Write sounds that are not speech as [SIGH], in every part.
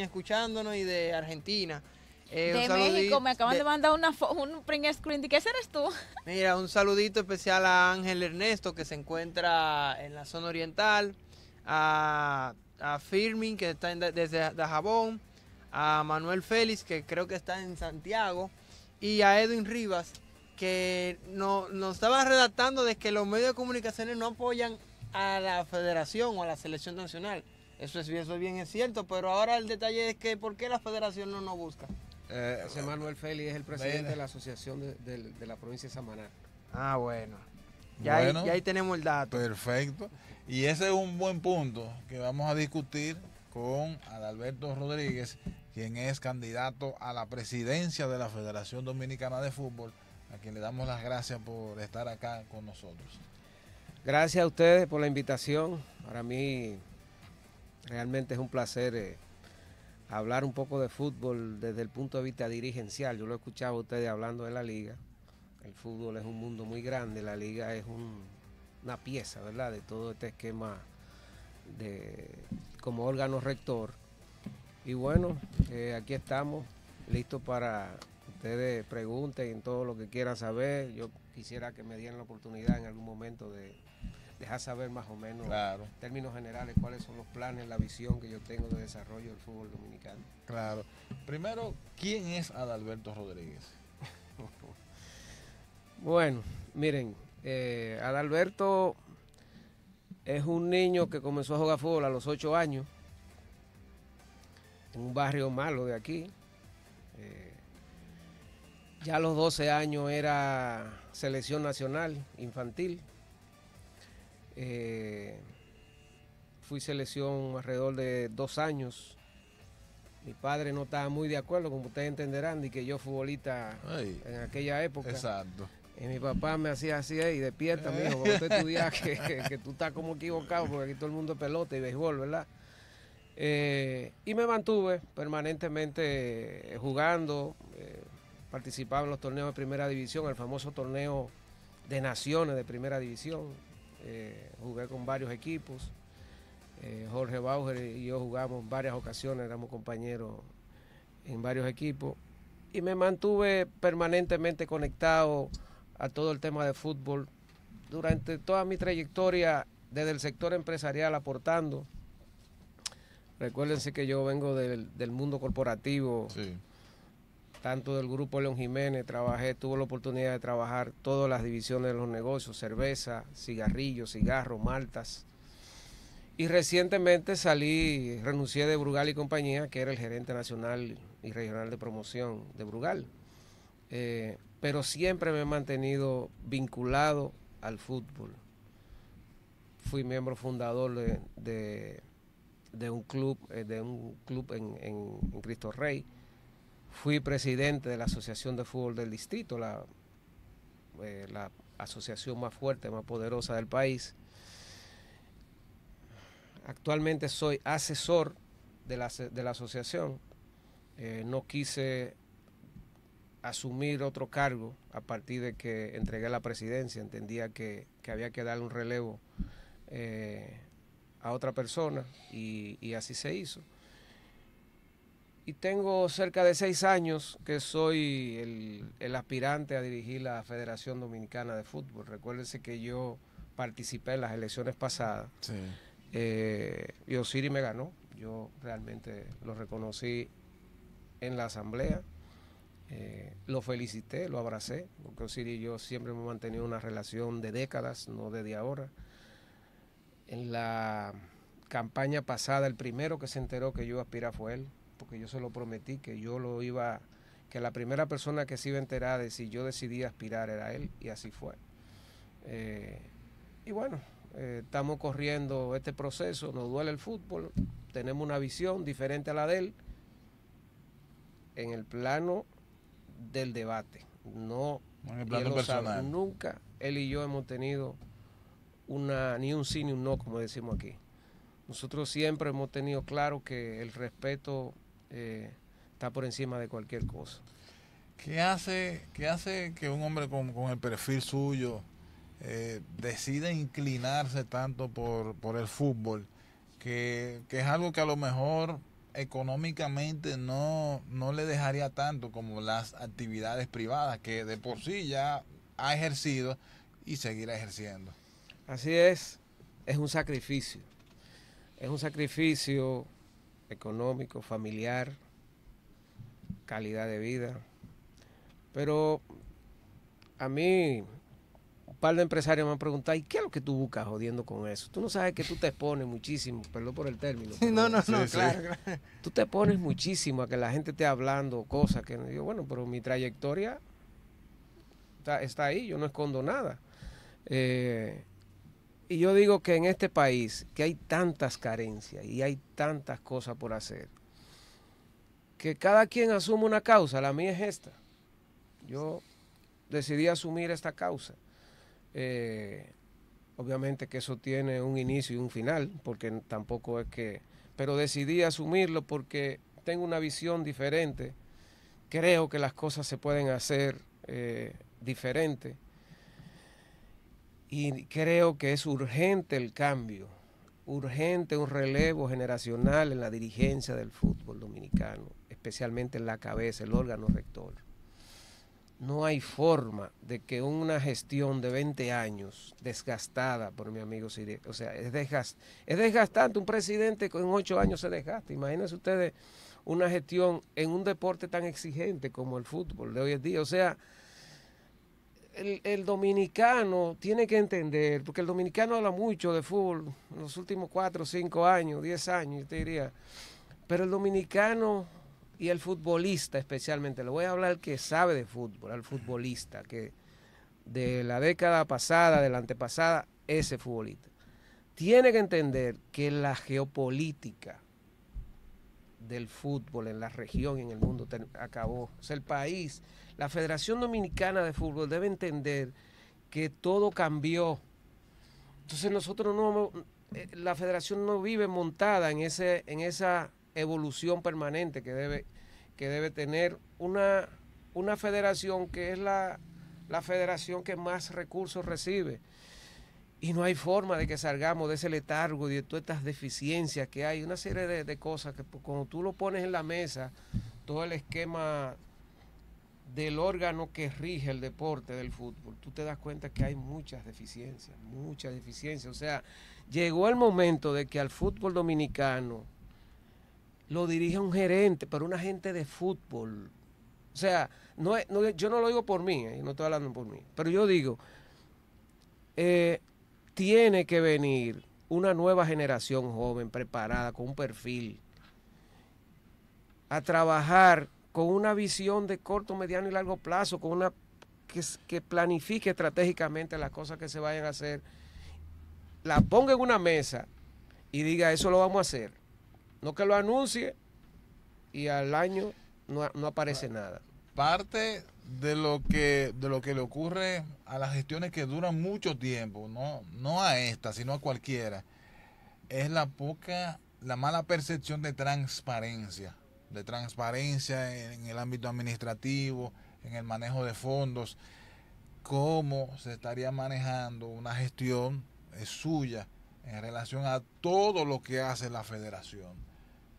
escuchándonos y de Argentina. Eh, de México, me acaban de, mandar una un print screen. ¿De qué eres tú? [LAUGHS] Mira, un saludito especial a Ángel Ernesto, que se encuentra en la zona oriental, a, a Firmin, que está desde jabón a Manuel Félix, que creo que está en Santiago, y a Edwin Rivas, que no, nos estaba redactando de que los medios de comunicaciones no apoyan a la federación o a la selección nacional. Eso es, bien, es cierto, pero ahora el detalle es que ¿por qué la federación no nos busca? Eh, Manuel Félix es el presidente de la Asociación de, la provincia de Samaná. Ah, bueno. Ya, ahí, ahí tenemos el dato. Perfecto. Y ese es un buen punto que vamos a discutir con Alberto Rodríguez, quien es candidato a la presidencia de la Federación Dominicana de Fútbol, a quien le damos las gracias por estar acá con nosotros. Gracias a ustedes por la invitación. Para mí Realmente es un placer eh, hablar un poco de fútbol desde el punto de vista dirigencial. Yo lo he escuchaba a ustedes hablando de la liga. El fútbol es un mundo muy grande, la liga es una pieza, ¿verdad? De todo este esquema de, como órgano rector. Y bueno, eh, aquí estamos, listos para ustedes pregunten todo lo que quieran saber. Yo quisiera que me dieran la oportunidad en algún momento de dejar saber más o menos en términos generales cuáles son los planes, la visión que yo tengo de desarrollo del fútbol dominicano. Claro. Primero, ¿quién es Adalberto Rodríguez? [LAUGHS] bueno, miren, eh, Adalberto es un niño que comenzó a jugar fútbol a los 8 años, en un barrio malo de aquí. Eh, ya a los 12 años era selección nacional infantil eh, fui selección alrededor de dos años. Mi padre no estaba muy de acuerdo, como ustedes entenderán, de que yo futbolista en aquella época. Exacto. Y mi papá me hacía así, y despierta, mijo, cuando tú eh. estudias, [LAUGHS] que, tú estás como equivocado, porque aquí todo el mundo es pelota y béisbol, ¿verdad? Eh, y me mantuve permanentemente jugando, participaba en los torneos de primera división, el famoso torneo de naciones de primera división, eh, jugué con varios equipos. Eh, Jorge Bauer y yo jugamos varias ocasiones, éramos compañeros en varios equipos. Y me mantuve permanentemente conectado a todo el tema de fútbol durante toda mi trayectoria desde el sector empresarial aportando. Recuérdense que yo vengo del, mundo corporativo. Sí tanto del grupo León Jiménez, trabajé, tuve la oportunidad de trabajar todas las divisiones de los negocios, cerveza, cigarrillos, cigarros, maltas. Y recientemente salí, renuncié de Brugal y compañía, que era el gerente nacional y regional de promoción de Brugal. Eh, pero siempre me he mantenido vinculado al fútbol. Fui miembro fundador de, un club, eh, de un club en Cristo Rey Fui presidente de la Asociación de Fútbol del Distrito, eh, la, asociación más fuerte, más poderosa del país. Actualmente soy asesor de la, asociación. Eh, no quise asumir otro cargo a partir de que entregué la presidencia. Entendía que, había que darle un relevo eh, a otra persona y así se hizo y tengo cerca de seis años que soy el, aspirante a dirigir la Federación Dominicana de Fútbol. Recuérdense que yo participé en las elecciones pasadas eh, y Osiri me ganó. Yo realmente lo reconocí en la asamblea, eh, lo felicité, lo abracé, porque Osiri y yo siempre hemos mantenido una relación de décadas, no desde ahora. En la campaña pasada, el primero que se enteró que yo aspiraba fue él que yo se lo prometí que yo lo iba, que la primera persona que se iba a enterar de si yo decidí aspirar era él, y así fue. Eh, y bueno, eh, estamos corriendo este proceso, nos duele el fútbol, tenemos una visión diferente a la de él en el plano del debate. No, en el plano personal. nunca él y yo hemos tenido una, ni un sí ni un no, como decimos aquí. Nosotros siempre hemos tenido claro que el respeto eh, está por encima de cualquier cosa. ¿Qué hace, qué hace que un hombre con, el perfil suyo eh, decida inclinarse tanto por, el fútbol? Que, que, es algo que a lo mejor económicamente no, no le dejaría tanto como las actividades privadas que de por sí ya ha ejercido y seguirá ejerciendo. Así es, es un sacrificio. Es un sacrificio económico, familiar, calidad de vida. Pero a mí, un par de empresarios me han preguntado, ¿y qué es lo que tú buscas jodiendo con eso? Tú no sabes que tú te expones muchísimo, perdón por el término. no, no, no, [LAUGHS] Claro, Tú te pones muchísimo a que la gente esté hablando cosas que yo, bueno, pero mi trayectoria está, ahí, yo no escondo nada. Eh, y yo digo que en este país, que hay tantas carencias y hay tantas cosas por hacer, que cada quien asume una causa, la mía es esta. Yo decidí asumir esta causa. Eh, obviamente que eso tiene un inicio y un final, porque tampoco es que... Pero decidí asumirlo porque tengo una visión diferente, creo que las cosas se pueden hacer diferentes. Eh, diferente y creo que es urgente el cambio, urgente un relevo generacional en la dirigencia del fútbol dominicano, especialmente en la cabeza, el órgano rector. No hay forma de que una gestión de 20 años desgastada por mi amigo Sire, o sea, es, desgastante, un presidente con 8 años se desgasta. Imagínense ustedes una gestión en un deporte tan exigente como el fútbol de hoy en día, o sea, el, dominicano tiene que entender, porque el dominicano habla mucho de fútbol en los últimos cuatro, cinco años, diez años, yo te diría. Pero el dominicano y el futbolista especialmente, le voy a hablar que sabe de fútbol, al futbolista, que de la década pasada, de la antepasada, ese futbolista. Tiene que entender que la geopolítica, del fútbol en la región en el mundo acabó. O sea, el país, la Federación Dominicana de Fútbol debe entender que todo cambió. Entonces nosotros no, eh, la federación no vive montada en, ese, en esa evolución permanente que debe, que debe tener una, una federación que es la, la federación que más recursos recibe. Y no hay forma de que salgamos de ese letargo y de todas estas deficiencias que hay, una serie de, cosas que pues, cuando tú lo pones en la mesa, todo el esquema del órgano que rige el deporte del fútbol, tú te das cuenta que hay muchas deficiencias, muchas deficiencias. O sea, llegó el momento de que al fútbol dominicano lo dirija un gerente, pero un agente de fútbol. O sea, no, yo no lo digo por mí, eh, no estoy hablando por mí, pero yo digo, eh, tiene que venir una nueva generación joven preparada, con un perfil, a trabajar con una visión de corto, mediano y largo plazo, con una que, planifique estratégicamente las cosas que se vayan a hacer, la ponga en una mesa y diga eso lo vamos a hacer. No que lo anuncie y al año no, no aparece nada. Parte de lo que de lo que le ocurre a las gestiones que duran mucho tiempo, no no a esta, sino a cualquiera, es la poca la mala percepción de transparencia, de transparencia en, el ámbito administrativo, en el manejo de fondos, cómo se estaría manejando una gestión suya en relación a todo lo que hace la federación,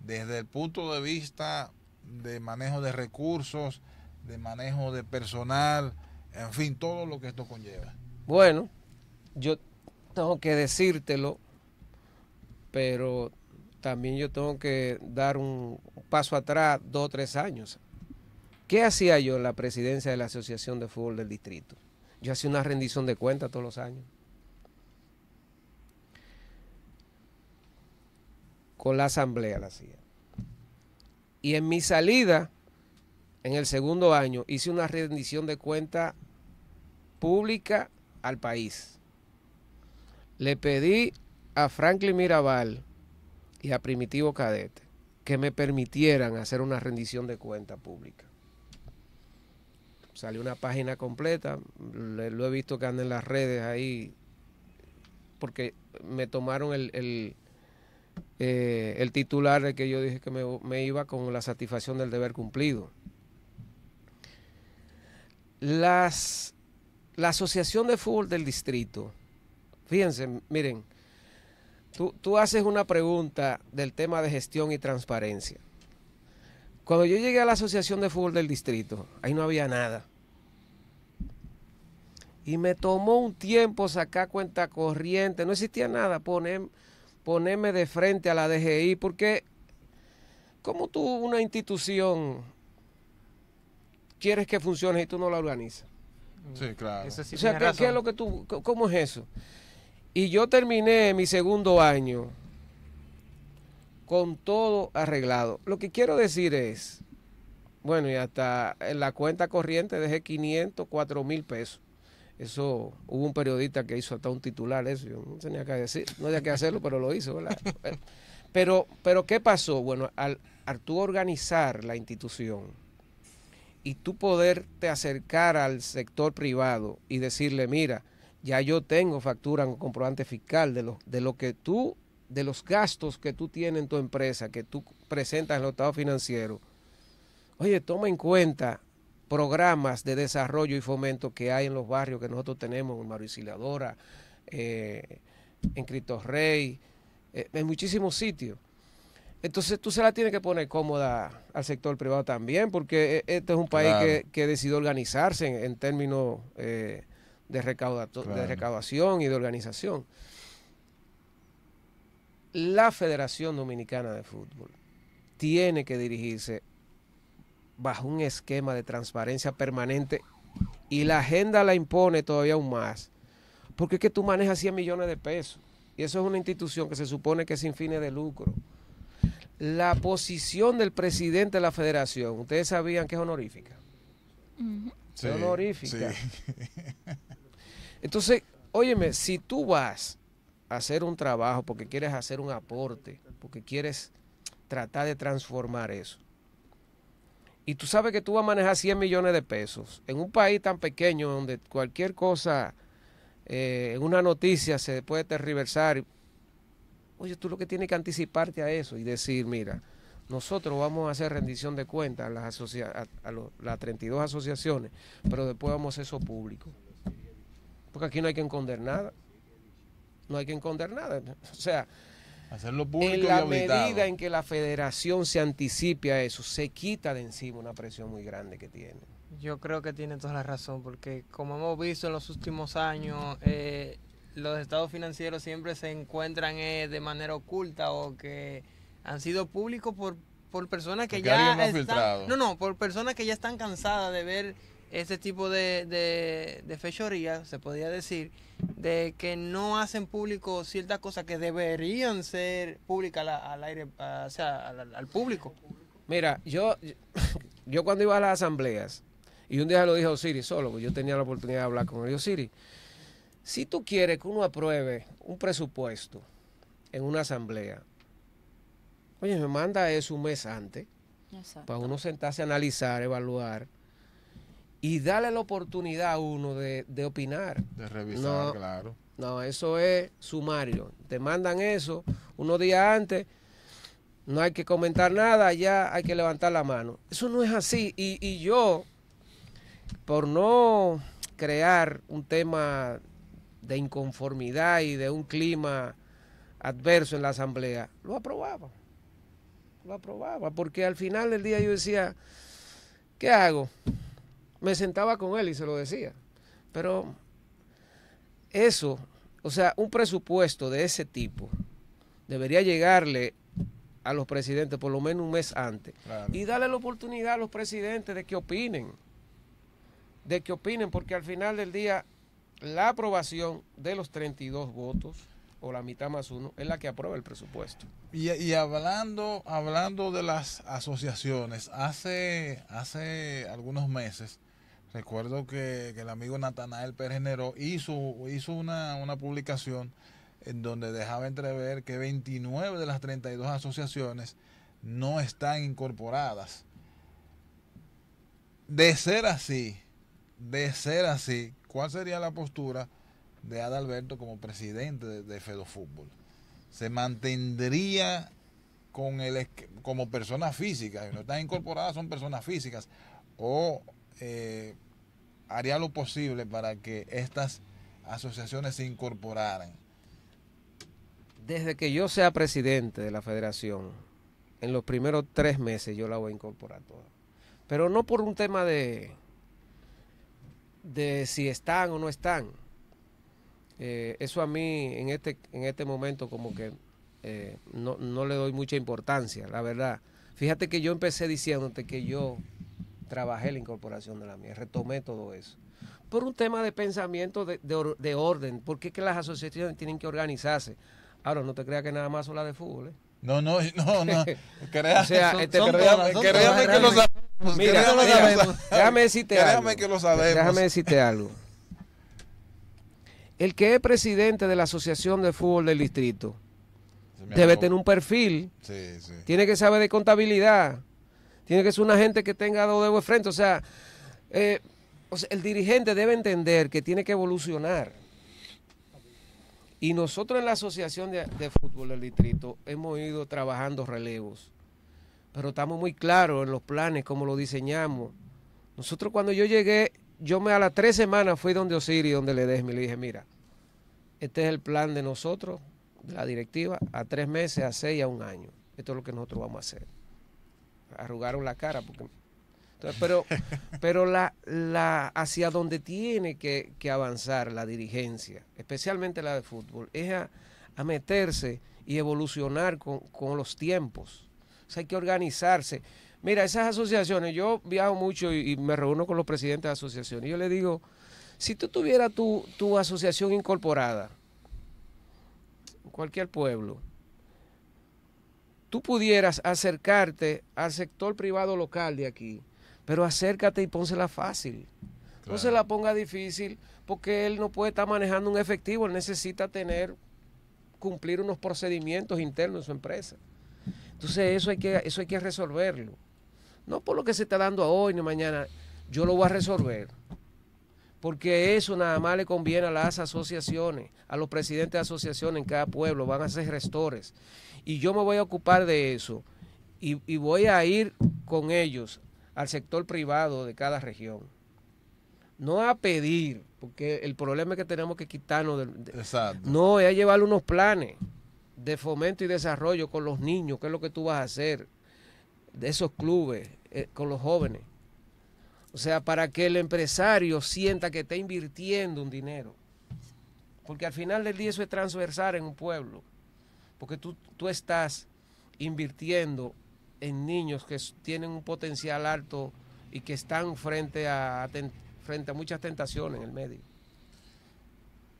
desde el punto de vista de manejo de recursos, de manejo de personal, en fin, todo lo que esto conlleva. Bueno, yo tengo que decírtelo, pero también yo tengo que dar un paso atrás, dos o tres años. ¿Qué hacía yo en la presidencia de la Asociación de Fútbol del Distrito? Yo hacía una rendición de cuentas todos los años. Con la asamblea la hacía. Y en mi salida en el segundo año, hice una rendición de cuenta pública al país. Le pedí a Franklin Mirabal y a Primitivo Cadete que me permitieran hacer una rendición de cuenta pública. Salió una página completa, lo he visto que anda en las redes ahí, porque me tomaron el, el, eh, titular de que yo dije que me iba con la satisfacción del deber cumplido. Las, la Asociación de Fútbol del Distrito, fíjense, miren, tú, haces una pregunta del tema de gestión y transparencia. Cuando yo llegué a la Asociación de Fútbol del Distrito, ahí no había nada. Y me tomó un tiempo sacar cuenta corriente, no existía nada, poner, ponerme de frente a la DGI, porque como tú, una institución quieres que funcione y tú no la organizas. Sí, claro. o sea, ¿qué, es lo que tú, cómo es eso? Y yo terminé mi segundo año con todo arreglado. Lo que quiero decir es, bueno, y hasta en la cuenta corriente dejé 500, 4 mil pesos. Eso hubo un periodista que hizo hasta un titular, eso yo no tenía que decir, no tenía que hacerlo, pero lo hizo, ¿verdad? [LAUGHS] Eh, pero, pero ¿qué pasó? Bueno, al, al tú organizar la institución, y tú poderte acercar al sector privado y decirle, mira, ya yo tengo factura en comprobante fiscal de lo, de lo que tú, de los gastos que tú tienes en tu empresa, que tú presentas en los estados financiero. Oye, toma en cuenta programas de desarrollo y fomento que hay en los barrios que nosotros tenemos, en Mauriciladora, eh, en Cristo Rey, eh, en muchísimos sitios entonces tú se la tienes que poner cómoda al sector privado también, porque e, este es un país que, que, decidió organizarse en, términos eh, de, de recaudación y de organización. La Federación Dominicana de Fútbol tiene que dirigirse bajo un esquema de transparencia permanente y la agenda la impone todavía aún más, porque es que tú manejas 100 millones de pesos y eso es una institución que se supone que es sin fines de lucro la posición del presidente de la federación. Ustedes sabían que es honorífica. sí, honorífica. [LAUGHS] Entonces, óyeme, si tú vas a hacer un trabajo porque quieres hacer un aporte, porque quieres tratar de transformar eso, y tú sabes que tú vas a manejar 100 millones de pesos en un país tan pequeño donde cualquier cosa, eh, en una noticia se puede terriversar. Oye, tú lo que tienes que anticiparte a eso y decir, mira, nosotros vamos a hacer rendición de cuentas a las, a, las 32 asociaciones, pero después vamos a hacer eso público. Porque aquí no hay que esconder nada. No hay que esconder nada. [LAUGHS] O sea, Hacerlo público en la medida en que la federación se anticipe a eso, se quita de encima una presión muy grande que tiene. Yo creo que tiene toda la razón, porque como hemos visto en los últimos años, eh, los estados financieros siempre se encuentran eh, de manera oculta o que han sido públicos por, por personas que ya están, no no por personas que ya están cansadas de ver este tipo de, de, fechoría se podría decir de que no hacen público ciertas cosas que deberían ser públicas al, aire o sea al, público mira yo yo cuando iba a las asambleas y un día lo dijo Siri solo, yo tenía la oportunidad de hablar con él. Siri si tú quieres que uno apruebe un presupuesto en una asamblea, oye, me manda eso un mes antes para uno sentarse a analizar, evaluar y darle la oportunidad a uno de, opinar. De revisar, no, claro. No, eso es sumario. Te mandan eso unos días antes, no hay que comentar nada, ya hay que levantar la mano. Eso no es así. Y, y yo, por no crear un tema de inconformidad y de un clima adverso en la asamblea, lo aprobaba. Lo aprobaba, porque al final del día yo decía, ¿qué hago? Me sentaba con él y se lo decía. Pero eso, o sea, un presupuesto de ese tipo debería llegarle a los presidentes por lo menos un mes antes y darle la oportunidad a los presidentes de que opinen, de que opinen, porque al final del día la aprobación de los 32 votos o la mitad más uno es la que aprueba el presupuesto. Y, hablando, hablando de las asociaciones, hace, hace algunos meses, recuerdo que, el amigo Natanael Pérez Neró hizo, hizo una, una publicación en donde dejaba entrever que 29 de las 32 asociaciones no están incorporadas. De ser así, de ser así, ¿Cuál sería la postura de Adalberto como presidente de, FEDO Fútbol? ¿Se mantendría con el, como personas físicas? no están incorporadas, son personas físicas. ¿O eh, haría lo posible para que estas asociaciones se incorporaran? Desde que yo sea presidente de la federación, en los primeros tres meses yo la voy a incorporar toda. Pero no por un tema de, de si están o no están. Eh, eso a mí en este, en este momento como que eh, no, no, le doy mucha importancia, la verdad. Fíjate que yo empecé diciéndote que yo trabajé la incorporación de la mía, retomé todo eso. Por un tema de pensamiento de, orden, porque es que las asociaciones tienen que organizarse. Ahora, no te creas que nada más son las de fútbol. ¿eh? No, no, no, no. o que pues déjame decirte algo. Déjame algo. El que es presidente de la Asociación de Fútbol del Distrito debe tener un perfil. Tiene que saber de contabilidad. Tiene que ser una gente que tenga dos dedos de frente. Eh, o sea, el dirigente debe entender que tiene que evolucionar. Y nosotros en la Asociación de Fútbol del Distrito hemos ido trabajando relevos pero estamos muy claros en los planes, cómo lo diseñamos. Nosotros cuando yo llegué, yo me a las tres semanas fui donde Osiris, donde Ledesma, y le dije, mira, este es el plan de nosotros, de la directiva, a tres meses, a seis, a un año. Esto es lo que nosotros vamos a hacer. Arrugaron la cara porque... pero [LAUGHS] pero la, la, hacia donde tiene que, avanzar la dirigencia, especialmente la de fútbol, es a, meterse y evolucionar con, con los tiempos o hay que organizarse. Mira, esas asociaciones, yo viajo mucho y, me reúno con los presidentes de asociaciones. Y yo le digo, si tú tuvieras tu, asociación incorporada, cualquier pueblo, tú pudieras acercarte al sector privado local de aquí, pero acércate y pónsela fácil. No se la ponga difícil porque él no puede estar manejando un efectivo, él necesita tener, cumplir unos procedimientos internos en su empresa. Entonces eso hay que, eso hay que resolverlo. No por lo que se está dando hoy ni mañana, yo lo voy a resolver. Porque eso nada más le conviene a las asociaciones, a los presidentes de asociaciones en cada pueblo, van a ser restores Y yo me voy a ocupar de eso y, voy a ir con ellos al sector privado de cada región. No a pedir, porque el problema es que tenemos que quitarnos del... no, es a llevar unos planes de fomento y desarrollo con los niños, qué es lo que tú vas a hacer, de esos clubes, eh, con los jóvenes. O sea, para que el empresario sienta que está invirtiendo un dinero. Porque al final del día eso es transversal en un pueblo. Porque tú, estás invirtiendo en niños que tienen un potencial alto y que están frente a, frente a muchas tentaciones en el medio.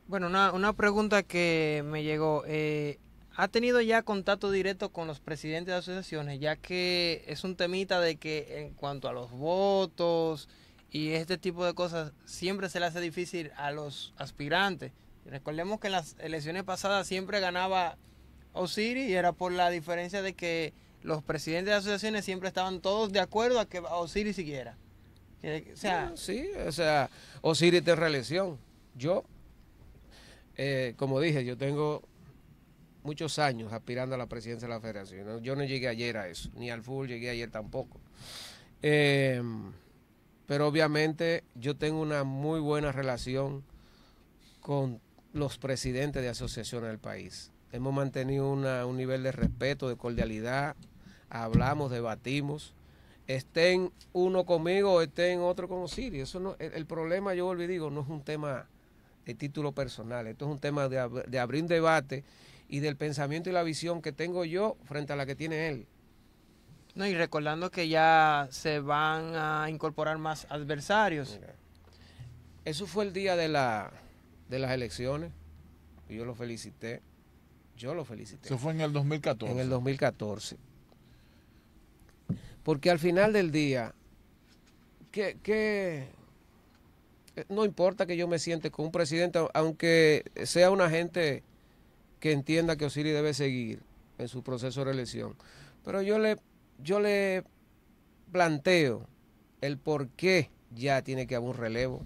Bueno, una, pregunta que me llegó. Eh, ha tenido ya contacto directo con los presidentes de asociaciones, ya que es un temita de que en cuanto a los votos y este tipo de cosas, siempre se le hace difícil a los aspirantes. Recordemos que en las elecciones pasadas siempre ganaba Osiris y era por la diferencia de que los presidentes de asociaciones siempre estaban todos de acuerdo a que Osiris siguiera. Eh, o ah, sí, o sea, Osiris de reelección. Yo, eh, como dije, yo tengo muchos años aspirando a la presidencia de la federación. Yo no llegué ayer a eso, ni al fútbol llegué ayer tampoco. Eh, pero obviamente yo tengo una muy buena relación con los presidentes de asociaciones del país. Hemos mantenido un nivel de respeto, de cordialidad, hablamos, debatimos. Estén uno conmigo o estén otro con Osiris. Eso no, el, problema, yo volví digo, no es un tema de título personal. Esto es un tema de, de abrir un debate y del pensamiento y la visión que tengo yo frente a la que tiene él. No, y recordando que ya se van a incorporar más adversarios. eso fue el día de, la, de las elecciones. Y yo lo felicité. Yo lo felicité. Eso fue en el 2014. En el 2014. Porque al final del día, que, eh, no importa que yo me siente con un presidente, aunque sea una gente que entienda que Osiris debe seguir en su proceso de reelección. Pero yo le, yo le planteo el por qué ya tiene que haber un relevo.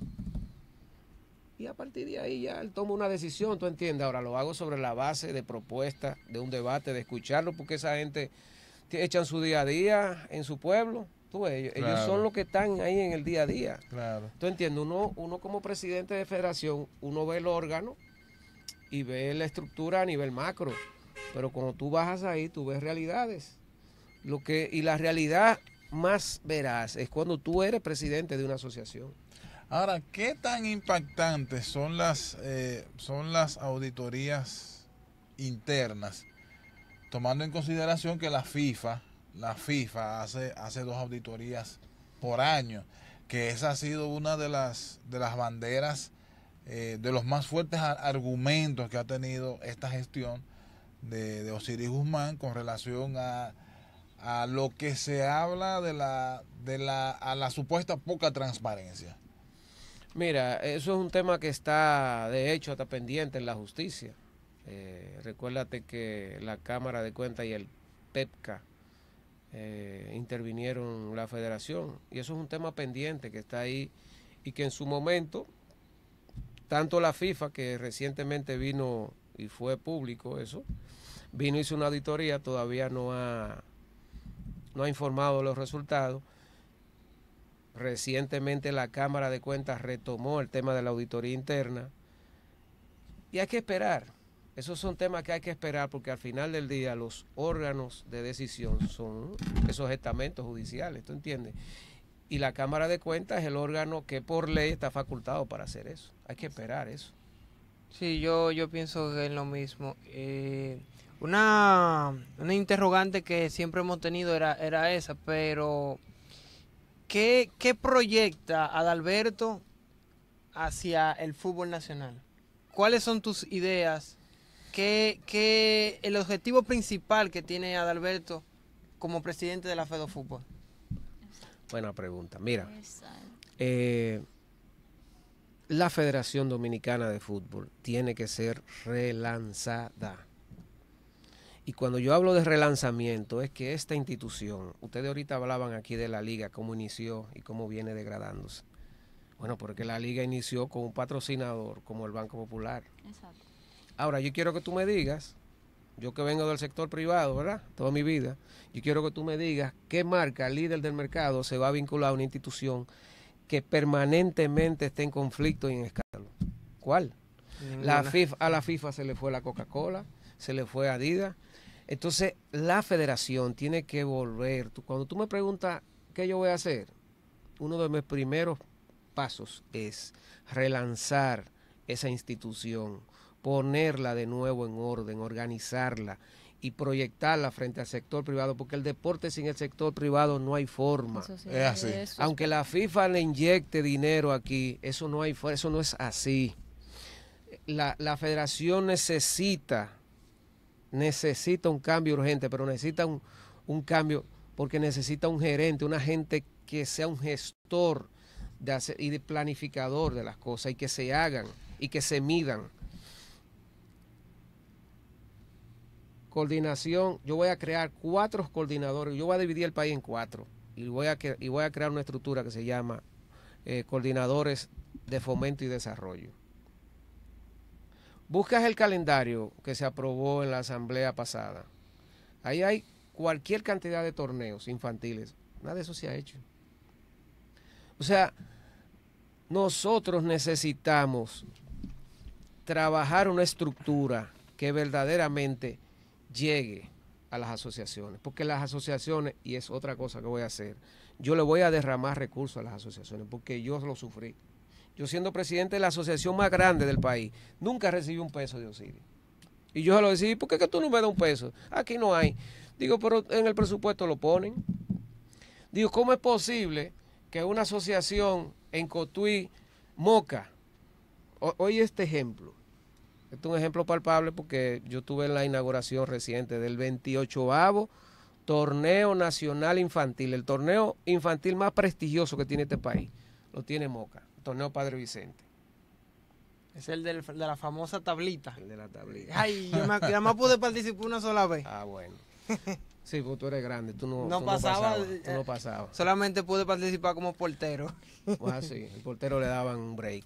Y a partir de ahí ya él toma una decisión, tú entiendes. Ahora lo hago sobre la base de propuestas, de un debate, de escucharlo, porque esa gente echan su día a día en su pueblo. Tú, ellos, son los que están ahí en el día a día. Claro. Tú entiendes, uno, uno como presidente de federación, uno ve el órgano y ve la estructura a nivel macro. Pero cuando tú bajas ahí, tú ves realidades. Lo que, y la realidad más veraz es cuando tú eres presidente de una asociación. Ahora, ¿qué tan impactantes son las, eh, son las auditorías internas? Tomando en consideración que la FIFA, la FIFA hace, hace dos auditorías por año, que esa ha sido una de las, de las banderas eh, de los más fuertes argumentos que ha tenido esta gestión de, Osiris Guzmán con relación a, lo que se habla de la, de la, a la supuesta poca transparencia. Mira, eso es un tema que está, de hecho, hasta pendiente en la justicia. Eh, recuérdate que la Cámara de Cuentas y el PEPCA eh, intervinieron la federación y eso es un tema pendiente que está ahí y que en su momento tanto la FIFA, que recientemente vino y fue público eso, vino hizo una auditoría, todavía no ha, no ha informado los resultados. Recientemente la Cámara de Cuentas retomó el tema de la auditoría interna. Y hay que esperar. Esos son temas que hay que esperar porque al final del día los órganos de decisión son esos estamentos judiciales, ¿tú entiendes? y la Cámara de Cuentas es el órgano que por ley está facultado para hacer eso. Hay que esperar eso. Sí, yo, yo pienso en lo mismo. Eh, una, una, interrogante que siempre hemos tenido era, era esa, pero ¿qué, proyecta Adalberto hacia el fútbol nacional? ¿Cuáles son tus ideas? ¿Qué, qué el objetivo principal que tiene Adalberto como presidente de la Fútbol? Buena pregunta. Mira, eh, la Federación Dominicana de Fútbol tiene que ser relanzada. Y cuando yo hablo de relanzamiento, es que esta institución, ustedes ahorita hablaban aquí de la liga, cómo inició y cómo viene degradándose. Bueno, porque la liga inició con un patrocinador como el Banco Popular. Exacto. Ahora, yo quiero que tú me digas yo que vengo del sector privado, ¿verdad? Toda mi vida, yo quiero que tú me digas qué marca, líder del mercado, se va a vincular a una institución que permanentemente esté en conflicto y en escándalo. ¿Cuál? La a la FIFA se le fue la Coca-Cola, se le fue Adidas. Entonces, la federación tiene que volver. Cuando tú me preguntas qué yo voy a hacer, uno de mis primeros pasos es relanzar esa institución ponerla de nuevo en orden, organizarla y proyectarla frente al sector privado, porque el deporte sin el sector privado no hay forma. es así. Aunque la FIFA le inyecte dinero aquí, eso no hay eso no es así. La, federación necesita, necesita un cambio urgente, pero necesita un, cambio porque necesita un gerente, una gente que sea un gestor y de planificador de las cosas y que se hagan y que se midan. coordinación, yo voy a crear cuatro coordinadores, yo voy a dividir el país en cuatro y voy a, voy a crear una estructura que se llama eh, coordinadores de fomento y desarrollo. Buscas el calendario que se aprobó en la asamblea pasada. Ahí hay cualquier cantidad de torneos infantiles. Nada de eso se ha hecho. O sea, nosotros necesitamos trabajar una estructura que verdaderamente llegue a las asociaciones, porque las asociaciones, y es otra cosa que voy a hacer, yo le voy a derramar recursos a las asociaciones, porque yo lo sufrí. Yo siendo presidente de la asociación más grande del país, nunca recibí un peso de auxilio. Y yo se lo decidí, ¿por qué que tú no me das un peso? Aquí no hay. Digo, pero en el presupuesto lo ponen. Digo, ¿cómo es posible que una asociación en Cotuí, Moca, hoy oye este ejemplo, este es un ejemplo palpable porque yo tuve la inauguración reciente del 28avo Torneo Nacional Infantil, el torneo infantil más prestigioso que tiene este país. Lo tiene Moca, torneo Padre Vicente. Es el de la famosa tablita. El de la tablita. Ay, yo más pude participar una sola vez. Ah, bueno. Sí, porque tú eres grande, tú no, pasabas, tú no eh, Solamente pude participar como portero. Pues así, el portero le daban un break.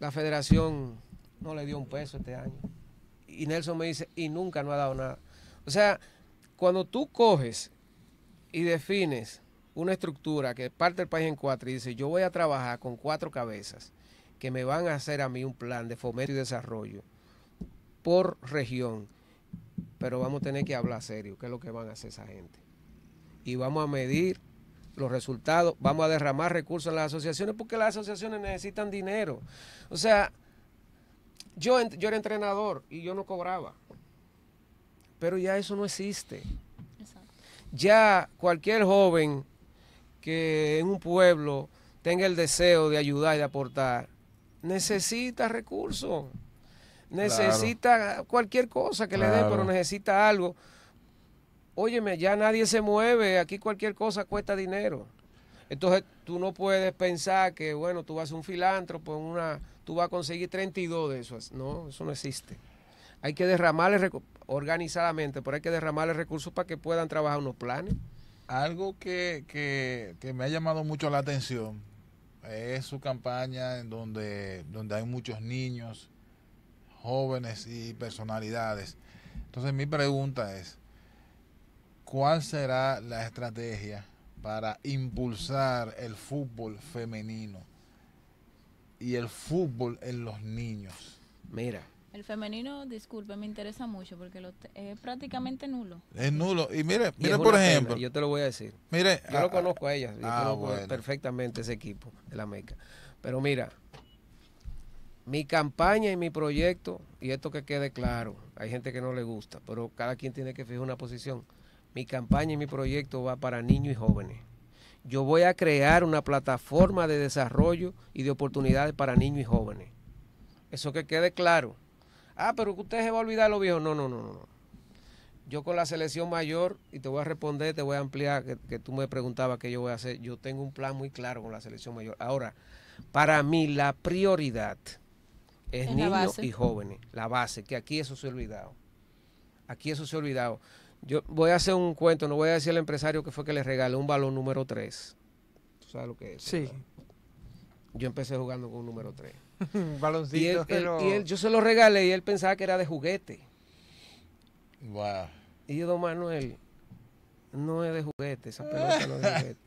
La federación no le dio un peso este año. Y Nelson me dice, y nunca no ha dado nada. O sea, cuando tú coges y defines una estructura que parte el país en cuatro y dice, yo voy a trabajar con cuatro cabezas que me van a hacer a mí un plan de fomento y desarrollo por región, pero vamos a tener que hablar serio, qué es lo que van a hacer esa gente. Y vamos a medir los resultados, vamos a derramar recursos en las asociaciones porque las asociaciones necesitan dinero. O sea, yo, era entrenador y yo no cobraba. Pero ya eso no existe. Ya cualquier joven que en un pueblo tenga el deseo de ayudar y de aportar, necesita recursos. Necesita cualquier cosa que le dé pero necesita algo. Óyeme, ya nadie se mueve, aquí cualquier cosa cuesta dinero. Entonces tú no puedes pensar que, bueno, tú vas a un filántropo en una tú vas a conseguir 32 de esos. No, eso no existe. Hay que derramarles organizadamente, pero hay que derramarles recursos para que puedan trabajar unos planes. Algo que, me ha llamado mucho la atención es su campaña en donde, donde hay muchos niños, jóvenes y personalidades. Entonces mi pregunta es, ¿cuál será la estrategia para impulsar el fútbol femenino? y el fútbol en los niños. Mira. El femenino, disculpe, me interesa mucho porque lo es prácticamente nulo. Es nulo. Y mire, mire por ejemplo. yo te lo voy a decir. Mire, yo lo ah, conozco a ella. Yo ah, conozco perfectamente ese equipo de la Meca. Pero mira, mi campaña y mi proyecto, y esto que quede claro, hay gente que no le gusta, pero cada quien tiene que fijar una posición. Mi campaña y mi proyecto va para niños y jóvenes yo voy a crear una plataforma de desarrollo y de oportunidades para niños y jóvenes. Eso que quede claro. Ah, pero que usted se va a olvidar lo viejo. No, no, no, no. Yo con la selección mayor, y te voy a responder, te voy a ampliar, que, tú me preguntabas qué yo voy a hacer. Yo tengo un plan muy claro con la selección mayor. Ahora, para mí la prioridad es, es niños y jóvenes, la base, que aquí eso se ha olvidado. Aquí eso se ha olvidado. Yo voy a hacer un cuento, no voy a decir al empresario que fue que le regalé un balón número 3. ¿Tú sabes lo que es? Sí. Yo empecé jugando con un número 3. un [LAUGHS] baloncito. Y, y yo se lo regalé y él pensaba que era de juguete. Wow. Y yo, don Manuel, no es de juguete, esa pelota no es de [LAUGHS] juguete.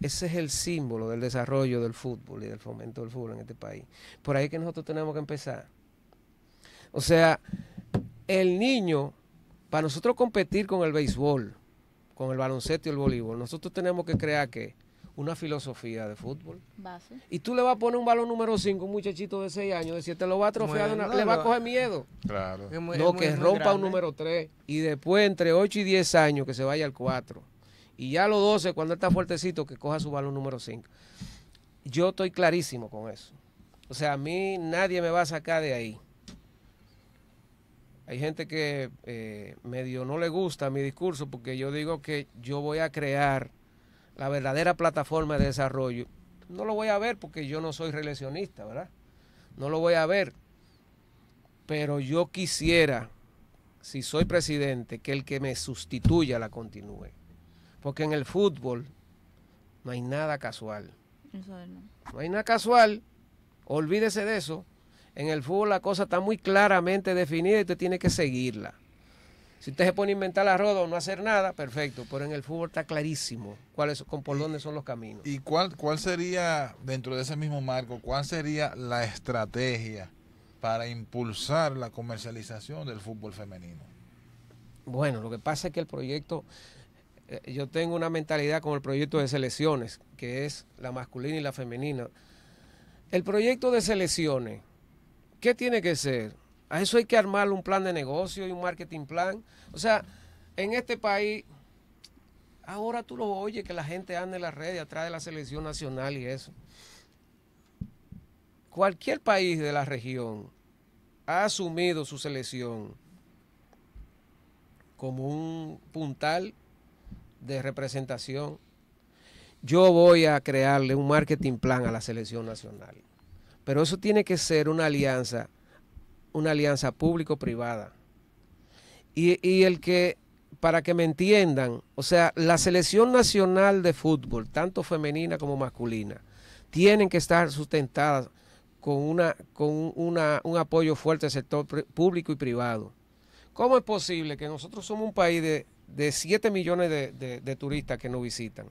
Ese es el símbolo del desarrollo del fútbol y del fomento del fútbol en este país. Por ahí es que nosotros tenemos que empezar. O sea, el niño para nosotros competir con el béisbol, con el baloncesto y el voleibol, nosotros tenemos que crear que una filosofía de fútbol. Y tú le vas a poner un balón número 5 un muchachito de 6 años, de 7, lo va a trofear, le va a coger miedo. Claro. no, que rompa un número 3 y después entre 8 y 10 años que se vaya al 4. Y ya a los 12, cuando está fuertecito, que coja su balón número 5. Yo estoy clarísimo con eso. O sea, a mí nadie me va a sacar de ahí. Hay gente que eh, medio no le gusta mi discurso porque yo digo que yo voy a crear la verdadera plataforma de desarrollo. No lo voy a ver porque yo no soy reeleccionista, ¿verdad? No lo voy a ver. Pero yo quisiera, si soy presidente, que el que me sustituya la continúe. Porque en el fútbol no hay nada casual. no hay nada casual. Olvídese de eso. En el fútbol la cosa está muy claramente definida y usted tiene que seguirla. Si usted se pone a inventar la roda o no hacer nada, perfecto. Pero en el fútbol está clarísimo cuáles, con, por dónde son los caminos. ¿Y cuál, cuál sería, dentro de ese mismo marco, cuál sería la estrategia para impulsar la comercialización del fútbol femenino? Bueno, lo que pasa es que el proyecto, eh, yo tengo una mentalidad con el proyecto de selecciones, que es la masculina y la femenina. El proyecto de selecciones ¿Qué tiene que ser? A eso hay que armar un plan de negocio y un marketing plan. O sea, en este país, ahora tú lo oyes que la gente anda en las redes atrás de la selección nacional y eso. Cualquier país de la región ha asumido su selección como un puntal de representación. Yo voy a crearle un marketing plan a la selección nacional. Pero eso tiene que ser una alianza, una alianza público-privada. Y, el que, para que me entiendan, o sea, la selección nacional de fútbol, tanto femenina como masculina, tienen que estar sustentadas con, una, con un apoyo fuerte del sector público y privado. ¿Cómo es posible que nosotros somos un país de, 7 millones de, de, turistas que nos visitan,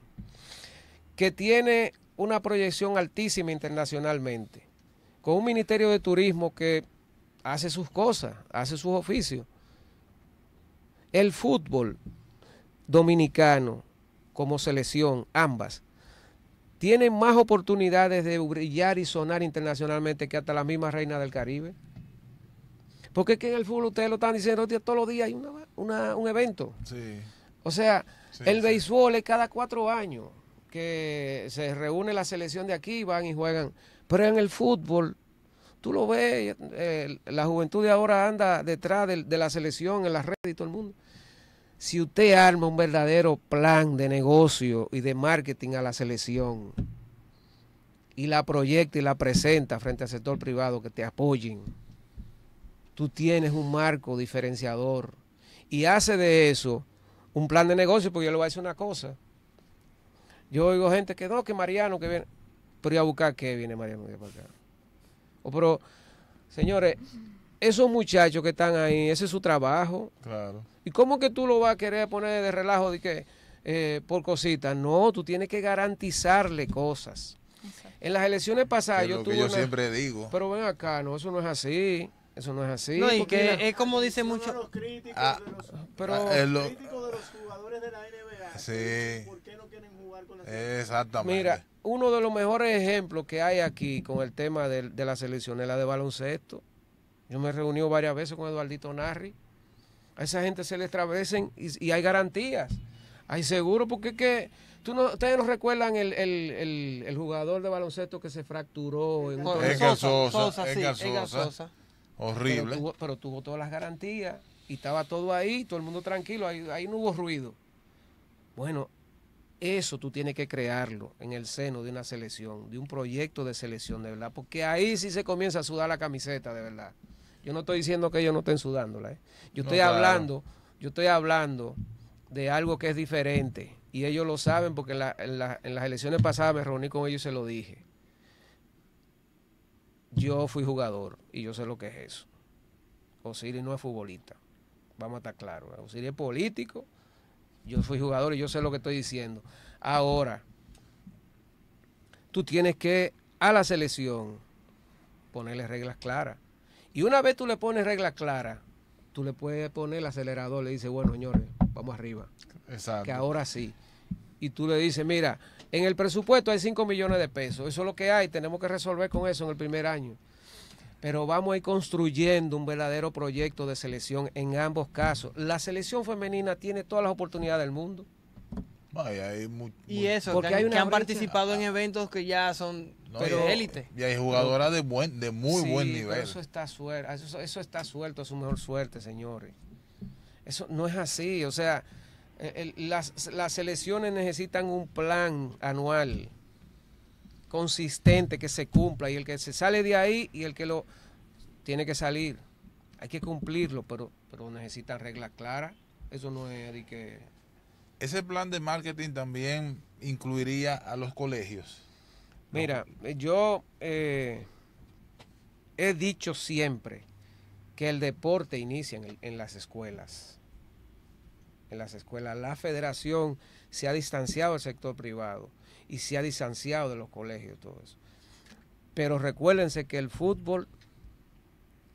que tiene una proyección altísima internacionalmente, con un Ministerio de Turismo que hace sus cosas, hace sus oficios. El fútbol dominicano como selección, ambas, tienen más oportunidades de brillar y sonar internacionalmente que hasta la misma reina del Caribe. Porque es que en el fútbol ustedes lo están diciendo todos los días hay un evento. Sí. O sea, el béisbol es cada cuatro años que se reúne la selección de aquí, van y juegan. Pero en el fútbol, tú lo ves, eh, la juventud de ahora anda detrás de, la selección, en las redes y todo el mundo. Si usted arma un verdadero plan de negocio y de marketing a la selección y la proyecta y la presenta frente al sector privado que te apoyen, tú tienes un marco diferenciador y hace de eso un plan de negocio, porque yo le voy a decir una cosa. Yo oigo gente que no, que Mariano, que viene. Pero ya a buscar qué viene Mariano para acá? pero, señores, esos muchachos que están ahí, ese es su trabajo. Claro. ¿Y cómo que tú lo vas a querer poner de relajo de que, eh, por cositas? No, tú tienes que garantizarle cosas. En las elecciones pasadas yo tuve. yo siempre digo. Pero ven acá, no, eso no es así. Eso no es así. y que es como dicen mucho. Los ah, de los, pero, ah, críticos de los jugadores de la NBA. Sí. ¿Por qué no quieren Exactamente. Mira, uno de los mejores ejemplos que hay aquí con el tema de, la selección es la de baloncesto. Yo me he varias veces con Eduardito Narri. A esa gente se le travesen y, hay garantías. Hay seguro, porque es que tú ustedes no recuerdan el, jugador de baloncesto que se fracturó en Sosa, Horrible. Pero tuvo, todas las garantías y estaba todo ahí, todo el mundo tranquilo, ahí no hubo ruido. Bueno, eso tú tienes que crearlo en el seno de una selección, de un proyecto de selección, de verdad, porque ahí sí se comienza a sudar la camiseta, de verdad. Yo no estoy diciendo que ellos no estén sudándola, ¿eh? yo estoy hablando, yo estoy hablando de algo que es diferente y ellos lo saben porque en, en las elecciones pasadas me reuní con ellos y se lo dije. Yo fui jugador y yo sé lo que es eso. Osiris no es futbolista, vamos a estar claros. ¿eh? Osiris es político yo soy jugador y yo sé lo que estoy diciendo. Ahora, tú tienes que a la selección ponerle reglas claras. Y una vez tú le pones reglas claras, tú le puedes poner el acelerador, le dices, bueno, señores, vamos arriba. Exacto. Que ahora sí. Y tú le dices, mira, en el presupuesto hay 5 millones de pesos, eso es lo que hay, tenemos que resolver con eso en el primer año pero vamos a ir construyendo un verdadero proyecto de selección en ambos casos. La selección femenina tiene todas las oportunidades del mundo. y eso, que, han participado en eventos que ya son de élite. Y hay jugadoras de buen, de muy buen nivel. eso está suelto, eso, está suelto a su mejor suerte, señores. Eso no es así, o sea, las, las selecciones necesitan un plan anual consistente que se cumpla y el que se sale de ahí y el que lo tiene que salir. Hay que cumplirlo, pero, pero necesitan reglas claras. Eso no es de que... Ese plan de marketing también incluiría a los colegios. Mira, yo eh, he dicho siempre que el deporte inicia en, en las escuelas. En las escuelas. La federación se ha distanciado del sector privado y se ha distanciado de los colegios, todo eso. Pero recuérdense que el fútbol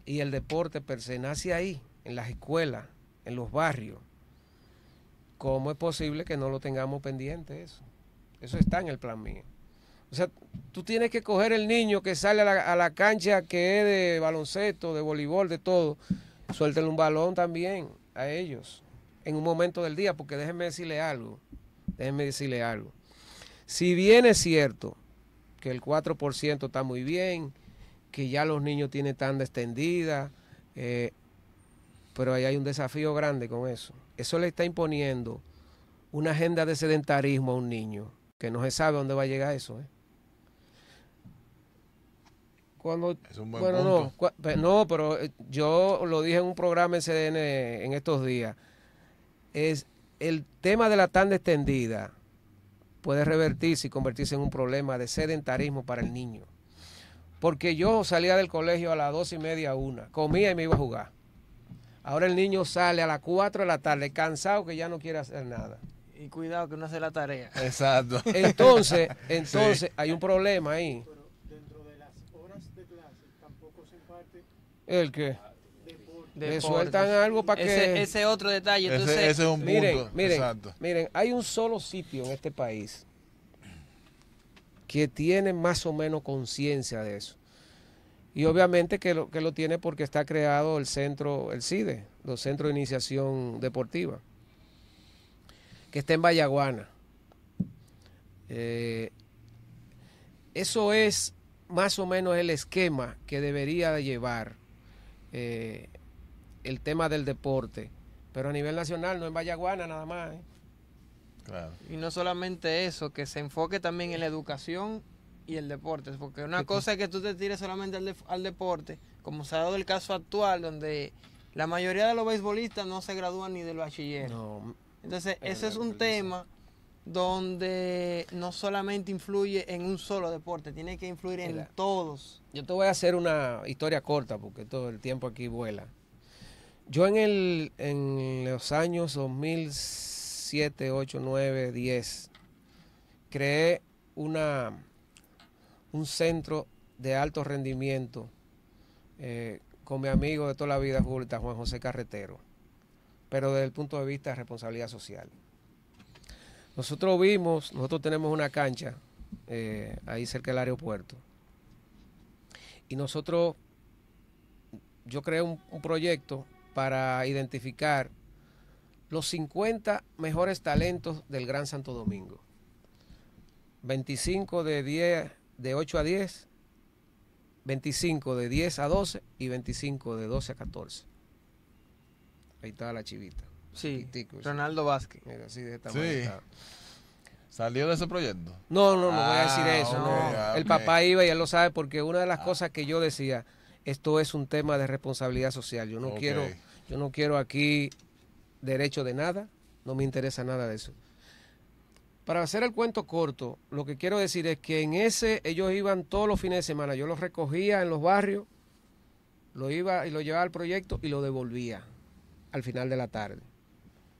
y el deporte per se nace ahí, en las escuelas, en los barrios. ¿Cómo es posible que no lo tengamos pendiente eso? Eso está en el plan mío. O sea, tú tienes que coger el niño que sale a la, cancha que es de baloncesto, de voleibol, de todo, suéltale un balón también a ellos en un momento del día, porque déjenme decirle algo, déjenme decirle algo. Si bien es cierto que el 4% está muy bien, que ya los niños tienen tanda extendida, eh, pero ahí hay un desafío grande con eso. Eso le está imponiendo una agenda de sedentarismo a un niño, que no se sabe dónde va a llegar eso. ¿eh? Cuando, es bueno, No, pero eh, yo lo dije en un programa en CDN en estos días. Es el tema de la tanda extendida puede revertirse y convertirse en un problema de sedentarismo para el niño. Porque yo salía del colegio a las dos y media, una, comía y me iba a jugar. Ahora el niño sale a las 4 de la tarde cansado que ya no quiere hacer nada. Y cuidado que no hace la tarea. Exacto. [LAUGHS] Entonces, entonces hay un problema ahí. Pero dentro de las horas de clase tampoco se imparte. ¿El qué? le sueltan algo para que... Ese, otro detalle. ese, es un Exacto. miren, hay un solo sitio en este país que tiene más o menos conciencia de eso. Y obviamente que lo, lo tiene porque está creado el centro, el CIDE, los Centros de Iniciación Deportiva, que está en Vallaguana. Eh, eso es más o menos el esquema que debería llevar eh, el tema del deporte, pero a nivel nacional, no en Vallaguana nada más. ¿eh? Y no solamente eso, que se enfoque también en la educación y el deporte, porque una cosa es que tú te tires solamente al, deporte, como se ha dado el caso actual, donde la mayoría de los beisbolistas no se gradúan ni del bachiller. No, Entonces, ese es un tema donde no solamente influye en un solo deporte, tiene que influir en todos. Yo te voy a hacer una historia corta, porque todo el tiempo aquí vuela. Yo en, en los años 2007, 8, 9, 10, creé una, un centro de alto rendimiento eh, con mi amigo de toda la vida, Juan José Carretero, pero desde el punto de vista de responsabilidad social. Nosotros vimos, nosotros tenemos una cancha eh, ahí cerca del aeropuerto, y nosotros, yo creé un proyecto para identificar los 50 mejores talentos del Gran Santo Domingo. 25 de 10, de 8 a 10, 25 de 10 a 12 y 25 de 12 a 14. Ahí está la chivita. Sí, Ronaldo Vázquez. Mira, de esta sí. ¿Salió de ese proyecto? No, no, no voy a ah, decir eso. El papá iba y él lo sabe porque una de las ah. cosas que yo decía, esto es un tema de responsabilidad social. Yo no quiero yo no quiero aquí derecho de nada, no me interesa nada de eso. Para hacer el cuento corto, lo que quiero decir es que en ese ellos iban todos los fines de semana. Yo los recogía en los barrios, lo iba y lo llevaba al proyecto y lo devolvía al final de la tarde,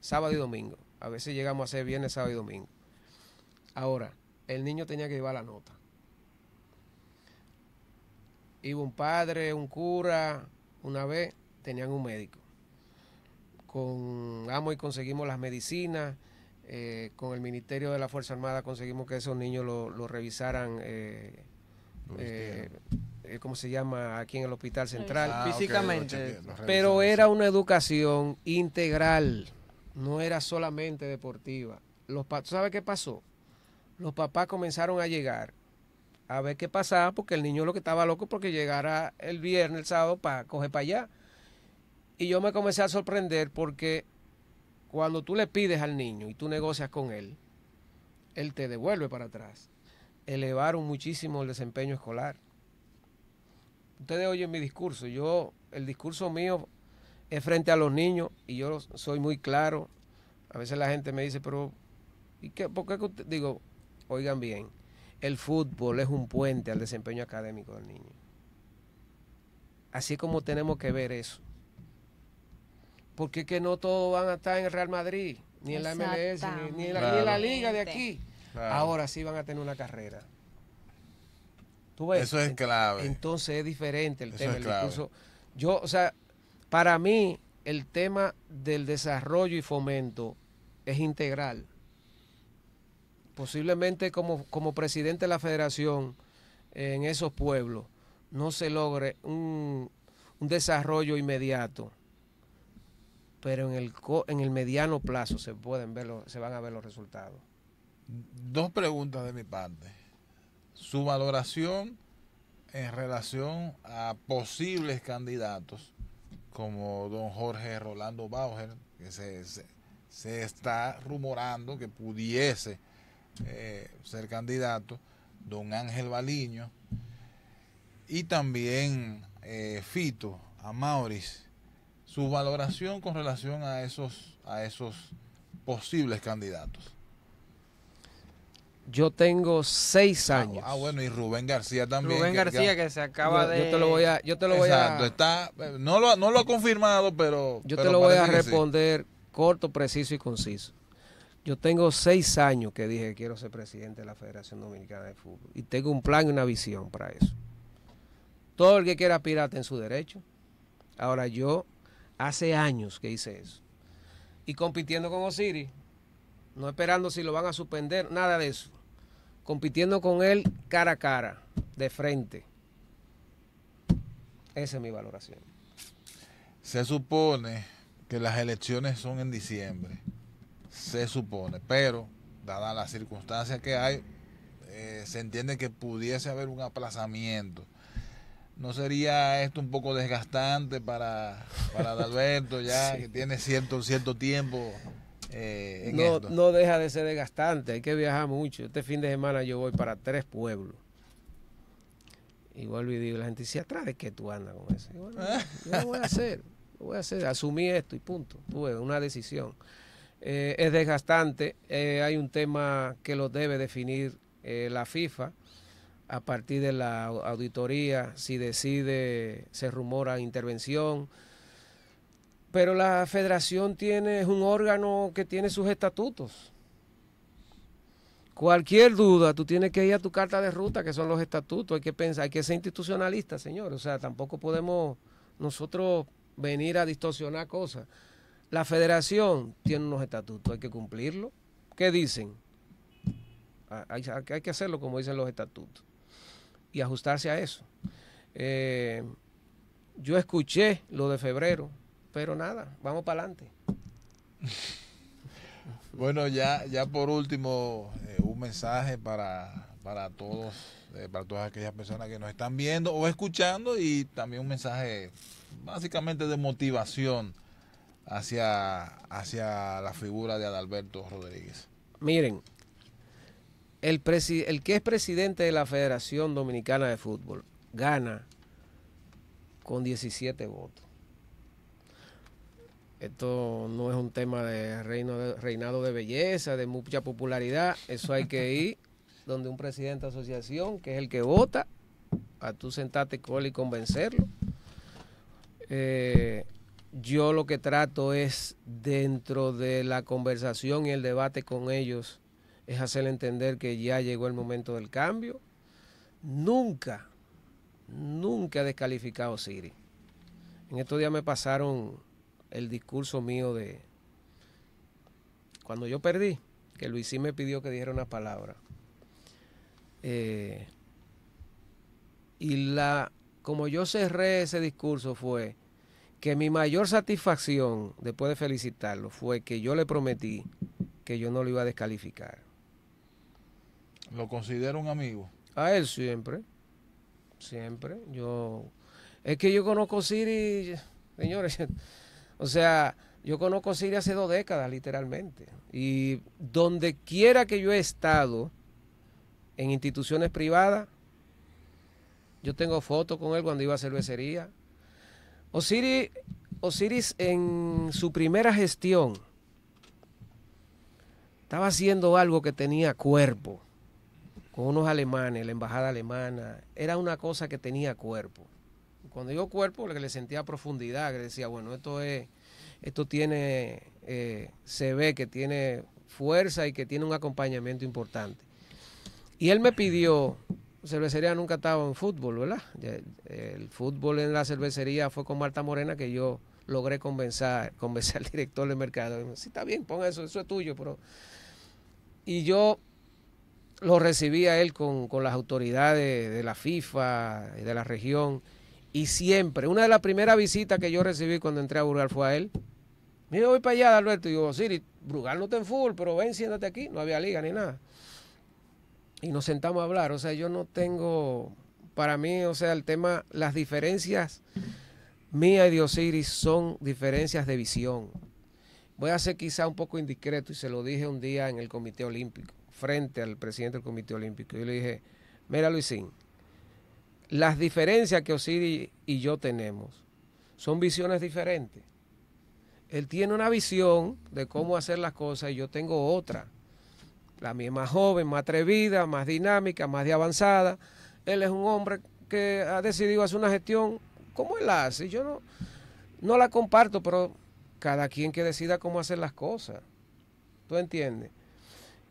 sábado y domingo. A veces llegamos a hacer viernes, sábado y domingo. Ahora, el niño tenía que llevar la nota. Iba un padre, un cura, una vez tenían un médico con AMO y conseguimos las medicinas, eh, con el Ministerio de la Fuerza Armada conseguimos que esos niños lo, revisaran. Eh, eh, ¿Cómo se llama? Aquí en el Hospital Central. Ah, Físicamente. Pero era una educación integral, no era solamente deportiva. Los ¿Sabe qué pasó? Los papás comenzaron a llegar a ver qué pasaba, porque el niño lo que estaba loco porque llegara el viernes, el sábado, para coger para allá. Y yo me comencé a sorprender porque cuando tú le pides al niño y tú negocias con él, él te devuelve para atrás. Elevaron muchísimo el desempeño escolar. Ustedes oyen mi discurso. Yo, el discurso mío es frente a los niños y yo soy muy claro. A veces la gente me dice, pero ¿y qué, ¿por qué? Digo, oigan bien, el fútbol es un puente al desempeño académico del niño. Así como tenemos que ver eso porque que no todos van a estar en el Real Madrid, ni en la MLS, ni, en la, liga de aquí. Ahora sí van a tener una carrera. ¿Tú Eso es clave. Entonces es diferente el tema, Yo, o sea, para mí el tema del desarrollo y fomento es integral. Posiblemente como, como presidente de la federación en esos pueblos no se logre un desarrollo inmediato pero en el, en el mediano plazo se, pueden ver se van a ver los resultados. Dos preguntas de mi parte. Su valoración en relación a posibles candidatos como don Jorge Rolando Bauer, que se, está rumorando que pudiese eh, ser candidato, don Ángel Baliño y también eh, Fito Amauris su valoración con relación a esos, a esos posibles candidatos. Yo tengo seis ah, años. Ah, bueno, y Rubén García también. Rubén García que, se acaba de. Yo te lo voy a. Exacto, está, no, lo, ha confirmado, pero. Yo te lo voy a responder corto, preciso y conciso. Yo tengo seis años que dije que quiero ser presidente de la Federación Dominicana de Fútbol. Y tengo un plan y una visión para eso. Todo el que quiera pirata en su derecho. Ahora yo Hace años que hice eso. Y compitiendo con Osiris, no esperando si lo van a suspender, nada de eso. Compitiendo con él cara a cara, de frente. Esa es mi valoración. Se supone que las elecciones son en diciembre. Se supone, pero dadas las circunstancias que hay, eh, se entiende que pudiese haber un aplazamiento ¿No sería esto un poco desgastante para, para Adalberto ya, [LAUGHS] que tiene cierto, tiempo eh, no, No deja de ser desgastante, hay que viajar mucho. Este fin de semana yo voy para tres pueblos. Igual vuelvo y digo, la gente dice, ¿atrás de qué tú andas con eso? yo lo voy a hacer, lo voy a hacer, asumí esto y punto. una decisión. Eh, es desgastante, eh, hay un tema que lo debe definir la FIFA a partir de la auditoría, si decide, se rumora intervención. Pero la federación tiene, un órgano que tiene sus estatutos. Cualquier duda, tú tienes que ir a tu carta de ruta, que son los estatutos. Hay que pensar, hay que ser institucionalista, señor. O sea, tampoco podemos nosotros venir a distorsionar cosas. La federación tiene unos estatutos, hay que cumplirlos ¿Qué dicen? Ah, hay que hacerlo como dicen los estatutos y ajustarse a eso. Eh, yo escuché lo de febrero, pero nada, vamos para adelante. [LAUGHS] Bueno, ya, ya por último, eh, un mensaje para, para todos, eh, para todas aquellas personas que nos están viendo o escuchando y también un mensaje básicamente de motivación hacia, hacia la figura de Adalberto Rodríguez. Miren, el, que es presidente de la Federación Dominicana de Fútbol gana con 17 votos. Esto no es un tema de, reinado de belleza, de mucha popularidad. Eso hay que ir donde un presidente de asociación, que es el que vota, a tú sentarte con él y convencerlo. Eh, yo lo que trato es, dentro de la conversación y el debate con ellos, es hacerle entender que ya llegó el momento del cambio. Nunca, nunca ha descalificado Siri. En estos días me pasaron el discurso mío de cuando yo perdí, que Luisí me pidió que dijera una palabra. Eh, y la, como yo cerré ese discurso fue que mi mayor satisfacción, después de felicitarlo, fue que yo le prometí que yo no lo iba a descalificar. ¿Lo considero un amigo? A él siempre. Siempre. Yo. Es que yo conozco Siri, señores. [LAUGHS] o sea, yo conozco Siri hace dos décadas, literalmente. Y donde quiera que yo he estado, en instituciones privadas, yo tengo fotos con él cuando iba a cervecería. Osiris, Osiris en su primera gestión estaba haciendo algo que tenía cuerpo unos alemanes, la embajada alemana, era una cosa que tenía cuerpo. Cuando digo cuerpo, que le sentía profundidad, que decía, bueno, esto es, esto tiene, eh, se ve que tiene fuerza y que tiene un acompañamiento importante. Y él me pidió, cervecería nunca estaba en fútbol, ¿verdad? El fútbol en la cervecería fue con Marta Morena que yo logré convencer, convencer al [LAUGHS] director del mercado. si sí, está bien, ponga eso, eso es tuyo, pero... Y yo lo recibía él con, las autoridades de la FIFA, de la región, y siempre, una de las primeras visitas que yo recibí cuando entré a Brugal fue a él. Me voy para allá, Alberto, y yo, Siri, Brugal no está en full, pero ven, siéntate aquí, no había liga ni nada. Y nos sentamos a hablar, o sea, yo no tengo, para mí, o sea, el tema, las diferencias mía y de Osiris son diferencias de visión. Voy a ser quizá un poco indiscreto y se lo dije un día en el Comité Olímpico frente al presidente del Comité Olímpico. Y le dije, mira Luisín, las diferencias que Osiris y yo tenemos son visiones diferentes. Él tiene una visión de cómo hacer las cosas y yo tengo otra. La mía es más joven, más atrevida, más dinámica, más de avanzada. Él es un hombre que ha decidido hacer una gestión como él hace. Yo no, no la comparto, pero cada quien que decida cómo hacer las cosas. ¿Tú entiendes?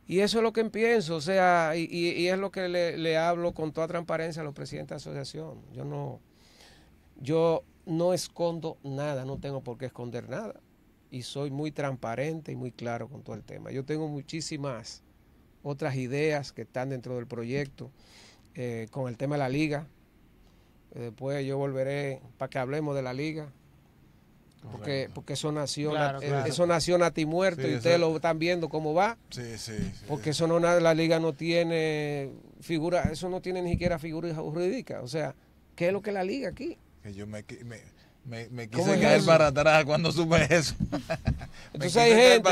Y eso es lo que pienso, o sea, y, es lo que le, hablo con toda transparencia a los presidentes de asociación. Yo no, yo no escondo nada, no tengo por qué esconder nada. Y soy muy transparente y muy claro con todo el tema. Yo tengo muchísimas otras ideas que están dentro del proyecto eh, con el tema de la liga. Eh, después yo volveré para que hablemos de la liga. Porque, porque eso nació, a eh, muerto y ustedes lo están viendo cómo va. Porque eso no la liga no tiene figura, eso no tiene ni siquiera figura jurídica. O sea, ¿qué es lo que la liga aquí? Que yo me, quise caer para atrás cuando supe eso. [LAUGHS] Entonces hay gente,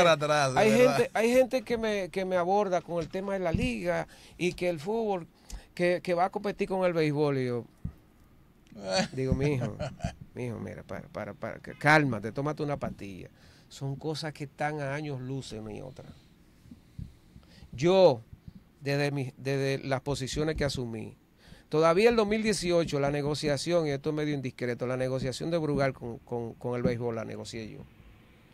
hay gente, hay gente que me, que me aborda con el tema de la liga y que el fútbol, que, que va a competir con el béisbol y yo, Digo, mi hijo, mira, para, para, para, cálmate, tómate una pastilla. Son cosas que están a años luces y mi otra. Yo, desde, desde las posiciones que asumí, todavía el 2018, la negociación, y esto es medio indiscreto, la negociación de Brugal con, con el béisbol la negocié yo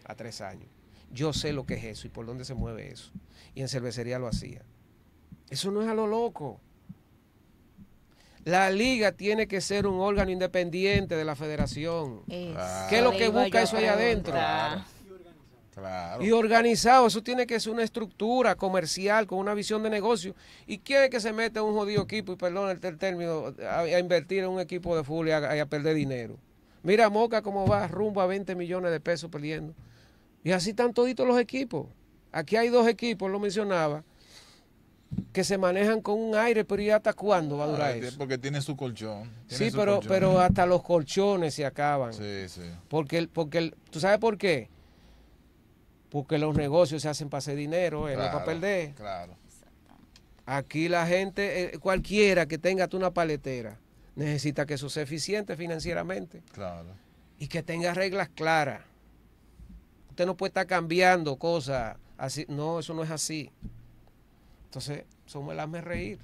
a tres años. Yo sé lo que es eso y por dónde se mueve eso. Y en cervecería lo hacía. Eso no es a lo loco. La liga tiene que ser un órgano independiente de la federación. ¿Qué es lo que busca eso allá adentro? Y organizado, eso tiene que ser una estructura comercial con una visión de negocio. ¿Y quién es que se mete un jodido equipo, y perdón el, término, a, invertir en un equipo de fútbol y a, perder dinero? Mira Moca cómo va rumbo a 20 millones de pesos perdiendo. Y así están toditos los equipos. Aquí hay dos equipos, lo mencionaba, que se manejan con un aire, pero ¿y hasta cuándo va a durar ah, este, eso? Porque tiene su colchón. sí, pero, pero hasta los colchones se acaban. Sí, sí. Porque, porque ¿tú sabes por qué? Porque los negocios se hacen para hacer dinero, en eh, papel papel de. Claro. Aquí la gente, eh, cualquiera que tenga tú una paletera, necesita que eso sea eficiente financieramente. Claro. Y que tenga reglas claras. Usted no puede estar cambiando cosas así. No, eso no es así. Entonces, somos el hazme reír.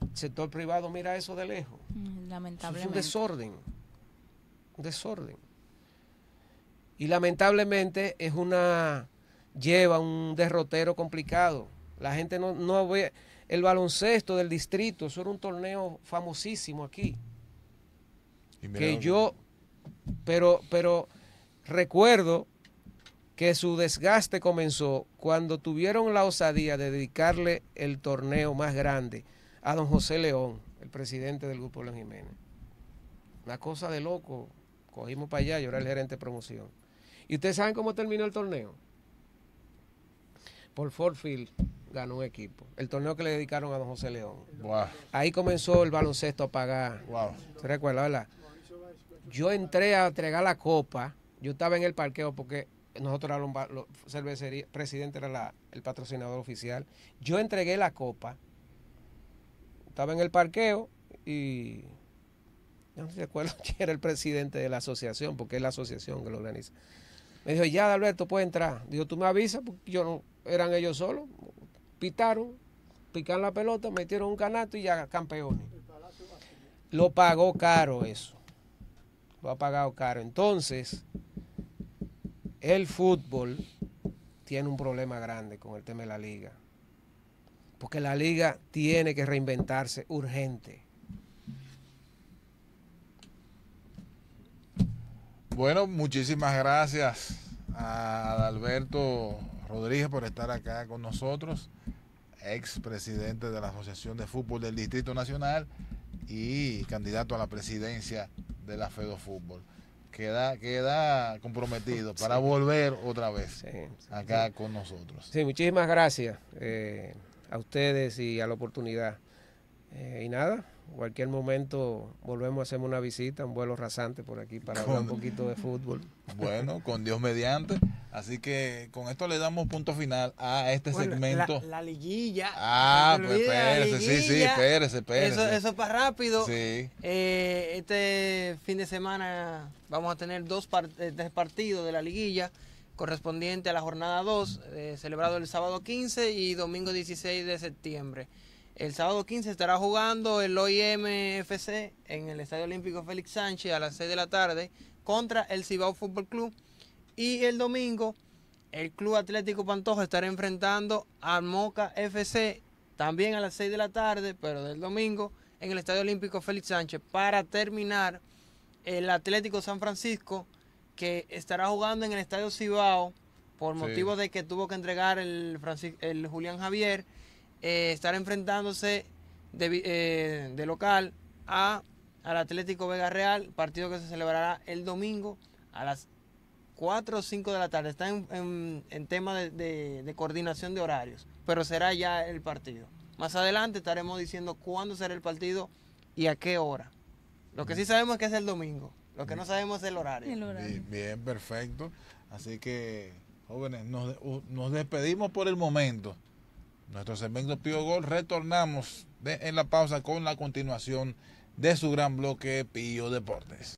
El sector privado mira eso de lejos. Mm, lamentablemente. es un desorden. Un desorden. Y lamentablemente es una. lleva un derrotero complicado. La gente no, ve. El baloncesto del distrito, eso era un torneo famosísimo aquí. que yo. Pero, pero recuerdo que su desgaste comenzó cuando tuvieron la osadía de dedicarle el torneo más grande a don José León, el presidente del Grupo Los Jiménez. Una cosa de loco. Cogimos para allá, yo era el gerente de promoción. ¿Y ustedes saben cómo terminó el torneo? Por Fort ganó un equipo. El torneo que le dedicaron a don José León. Ahí comenzó el baloncesto a pagar. ¿Se recuerda? Yo entré a entregar la copa. Yo estaba en el parqueo porque nosotros la cervecería, presidente era la, el patrocinador oficial. Yo entregué la copa, estaba en el parqueo y no sé si [LAUGHS] quién era el presidente de la asociación, porque es la asociación que lo organiza. Me dijo, ya, Alberto, puedes entrar. Dijo, tú me avisas, porque yo no, eran ellos solos. Pitaron, picaron la pelota, metieron un canato y ya campeones. Lo pagó caro eso. Lo ha pagado caro. Entonces, el fútbol tiene un problema grande con el tema de la liga. Porque la liga tiene que reinventarse urgente. Bueno, muchísimas gracias a Alberto Rodríguez por estar acá con nosotros, ex presidente de la Asociación de Fútbol del Distrito Nacional y candidato a la presidencia de la FEDO Fútbol queda, queda comprometido para volver otra vez acá con nosotros. Sí, muchísimas gracias eh, a ustedes y a la oportunidad. Eh, y nada, cualquier momento volvemos a hacer una visita, un vuelo rasante por aquí para hablar un poquito de fútbol. Bueno, con Dios mediante. Así que con esto le damos punto final a este segmento. La, liguilla. Ah, pues espérese, sí, sí, espérese, espérese. Eso, es para rápido. Eh, este fin de semana vamos a tener dos eh, partidos de la liguilla correspondiente a la jornada 2, eh, celebrado el sábado 15 y domingo 16 de septiembre. El sábado 15 estará jugando el FC en el Estadio Olímpico Félix Sánchez a las 6 de la tarde contra el Cibao Fútbol Club. Y el domingo el Club Atlético Pantoja estará enfrentando al Moca FC también a las 6 de la tarde, pero del domingo en el Estadio Olímpico Félix Sánchez. Para terminar, el Atlético San Francisco que estará jugando en el Estadio Cibao por motivo de que tuvo que entregar el, el Julián Javier estará eh, estar enfrentándose eh, de, local a, al Atlético Vega Real, partido que se celebrará el domingo a las 4 o 5 de la tarde. Está en, tema de, coordinación de horarios, pero será ya el partido. Más adelante estaremos diciendo cuándo será el partido y a qué hora. Lo que sí sabemos es que es el domingo. Lo que no sabemos es el horario. Bien, perfecto. Así que, jóvenes, nos, nos despedimos por el momento. Nuestro segmento Pío Gol retornamos en la pausa con la continuación de su gran bloque Pío Deportes.